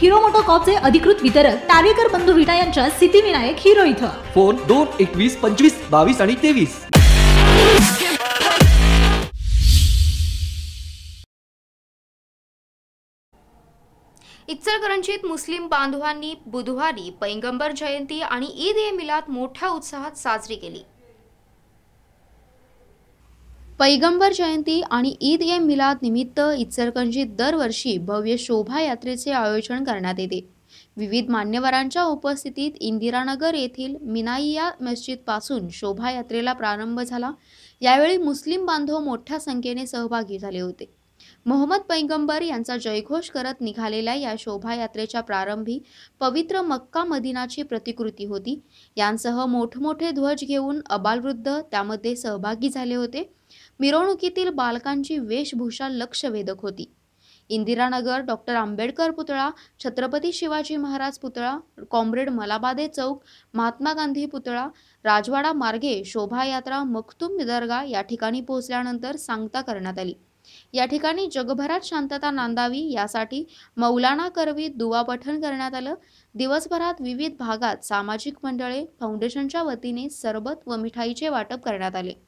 hero motor कॉपचे अधिकृत वितरक तारेकर बंधू विटा यांच्या विनायक हिरो इथं फोन दोन एकवीस पंचवीस बावीस आणि तेवीस इचलकरंजीत मुस्लिम बांधवांनी बुधवारी पैगंबर जयंती आणि ईद ए मिलात मोठ्या उत्साहात साजरी केली पैगंबर जयंती आणि ईद ए मिलाद निमित्त इचलकरंजीत दरवर्षी भव्य शोभायात्रेचे आयोजन करण्यात येते विविध मान्यवरांच्या उपस्थितीत इंदिरानगर येथील मिनाईया मस्जिदपासून शोभायात्रेला प्रारंभ झाला यावेळी मुस्लिम बांधव मोठ्या संख्येने सहभागी झाले होते मोहम्मद पैगंबर यांचा जयघोष करत निघालेल्या या शोभायात्रेच्या प्रारंभी पवित्र मक्का मदिनाची प्रतिकृती होती यांसह मोठमोठे ध्वज घेऊन अबालवृद्ध त्यामध्ये सहभागी झाले होते मिरवणुकीतील बालकांची वेशभूषा लक्षवेधक होती इंदिरानगर डॉक्टर आंबेडकर पुतळा छत्रपती शिवाजी महाराज पुतळा कॉम्रेड मलाबादे चौक महात्मा गांधी पुतळा राजवाडा मार्गे शोभायात्रा मखतुम दर्गा या ठिकाणी पोहोचल्यानंतर सांगता करण्यात आली या ठिकाणी जगभरात शांतता नांदावी यासाठी मौलाना करवी दुवा पठण करण्यात आलं दिवसभरात विविध भागात सामाजिक मंडळे फाउंडेशनच्या वतीने सरबत व मिठाईचे वाटप करण्यात आले